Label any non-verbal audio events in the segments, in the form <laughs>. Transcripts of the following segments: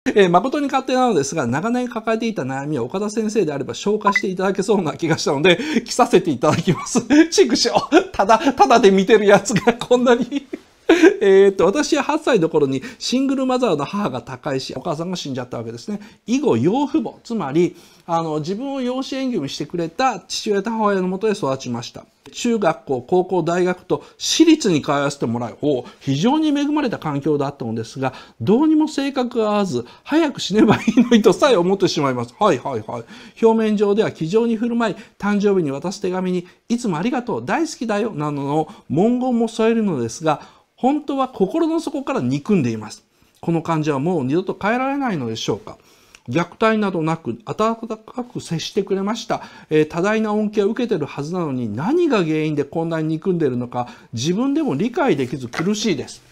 <laughs> えー、誠に勝手なのですが、長年抱えていた悩みを岡田先生であれば消化していただけそうな気がしたので、着させていただきます。畜 <laughs> 生ただ、ただで見てるやつがこんなに <laughs> えっと、私は8歳の頃にシングルマザーの母が他界し、お母さんが死んじゃったわけですね。以後、養父母、つまり、あの、自分を養子縁組してくれた父親と母親のもとで育ちました。中学校、高校、大学と私立に通わせてもらうお非常に恵まれた環境だったのですが、どうにも性格が合わず、早く死ねばいいのにとさえ思ってしまいます。はいはいはい。表面上では気丈に振る舞い、誕生日に渡す手紙に、いつもありがとう、大好きだよ、などの文言も添えるのですが、本当は心の底から憎んでいます。この感じはもう二度と変えられないのでしょうか。虐待などなく温かく接してくれました、えー、多大な恩恵を受けてるはずなのに何が原因でこんなに憎んでるのか自分でも理解できず苦しいです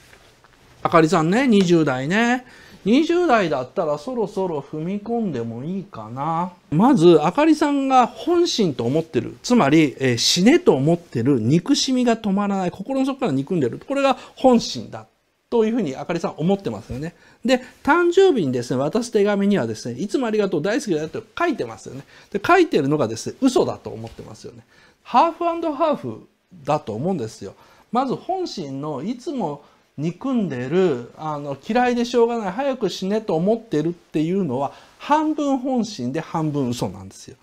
あかりさんね20代ね20代だったらそろそろ踏み込んでもいいかな。まず、あかりさんが本心と思ってる。つまり、えー、死ねと思ってる憎しみが止まらない。心の底から憎んでる。これが本心だ。というふうにあかりさん思ってますよね。で、誕生日にですね、渡す手紙にはですね、いつもありがとう、大好きだよって書いてますよね。で、書いてるのがですね、嘘だと思ってますよね。ハーフハーフだと思うんですよ。まず本心のいつも憎んでるあの嫌いでしょうがない早く死ねと思ってるっていうのは半分本心で半分嘘なんですよ。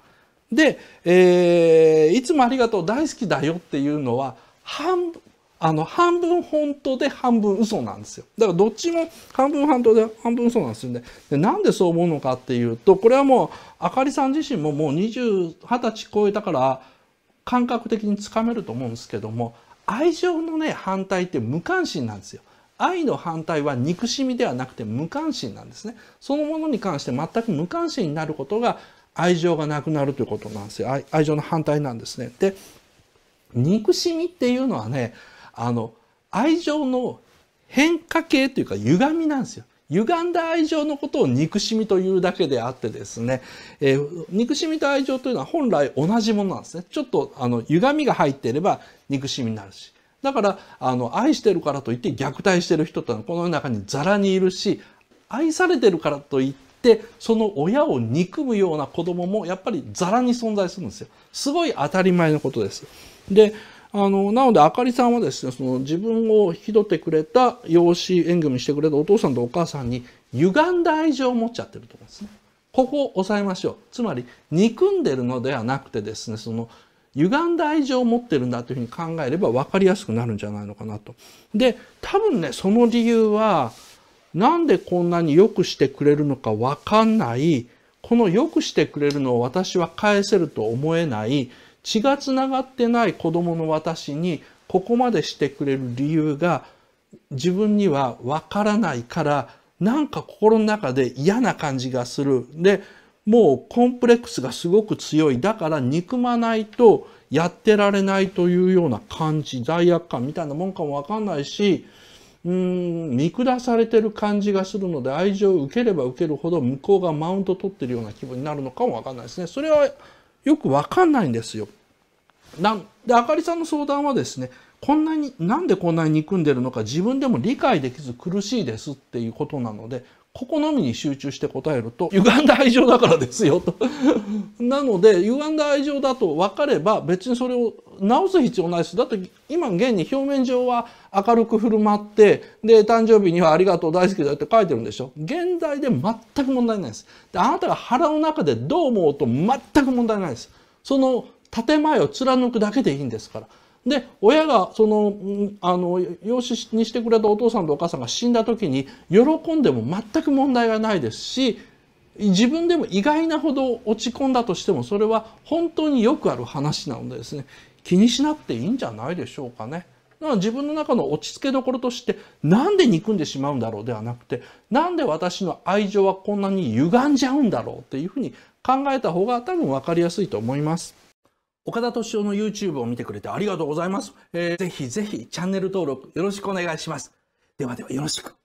で、えー、いつもありがとう大好きだよっていうのは半分あの半分本当で半分嘘なんですよだからどっちも半分半当で半分嘘なんですよねでなんでそう思うのかっていうとこれはもうあかりさん自身ももう20歳超えたから感覚的につかめると思うんですけども愛情のね反対って無関心なんですよ。愛の反対は憎しみではなくて無関心なんですね。そのものに関して全く無関心になることが愛情がなくなるということなんですよ。愛情の反対なんですね。で、憎しみっていうのはね、あの、愛情の変化形というか歪みなんですよ。歪んだ愛情のことを憎しみというだけであってですね、えー、憎しみと愛情というのは本来同じものなんですね。ちょっとあの歪みが入っていれば憎しみになるし。だから、あの、愛してるからといって虐待してる人というのはこの世の中にザラにいるし、愛されてるからといって、その親を憎むような子供もやっぱりザラに存在するんですよ。すごい当たり前のことです。で、あの、なので、あかりさんはですね、その自分を引き取ってくれた、養子縁組してくれたお父さんとお母さんに、歪んだ愛情を持っちゃってると思うんですね。ここを抑えましょう。つまり、憎んでるのではなくてですね、その、歪んだ愛情を持ってるんだというふうに考えれば分かりやすくなるんじゃないのかなと。で、多分ね、その理由は、なんでこんなに良くしてくれるのか分かんない、この良くしてくれるのを私は返せると思えない、血がつながってない子供の私にここまでしてくれる理由が自分にはわからないからなんか心の中で嫌な感じがする。で、もうコンプレックスがすごく強い。だから憎まないとやってられないというような感じ、罪悪感みたいなもんかもわかんないし、うーん、見下されてる感じがするので愛情を受ければ受けるほど向こうがマウント取ってるような気分になるのかもわかんないですね。それはよくわかんないんですよ。なんで、あかりさんの相談はですね、こんなに、なんでこんなに憎んでるのか自分でも理解できず苦しいですっていうことなので、ここのみに集中して答えると、歪んだ愛情だからですよと。<laughs> なので、歪んだ愛情だと分かれば、別にそれを直す必要ないです。だって、今現に表面上は明るく振る舞って、で、誕生日にはありがとう大好きだって書いてるんでしょ。現在で全く問題ないです。で、あなたが腹の中でどう思うと全く問題ないです。その建前を貫くだけでいいんですから。で親がそのあの養子にしてくれたお父さんとお母さんが死んだ時に喜んでも全く問題がないですし自分でも意外なほど落ち込んだとしてもそれは本当によくある話なのでですね気にしなくていいんじゃないでしょうかね。だから自分の中の落ち着けどころとして何で憎んでしまうんだろうではなくて何で私の愛情はこんなに歪んじゃうんだろうっていうふうに考えた方が多分分かりやすいと思います。岡田敏夫の YouTube を見てくれてありがとうございます。えー、ぜひぜひチャンネル登録よろしくお願いします。ではではよろしく。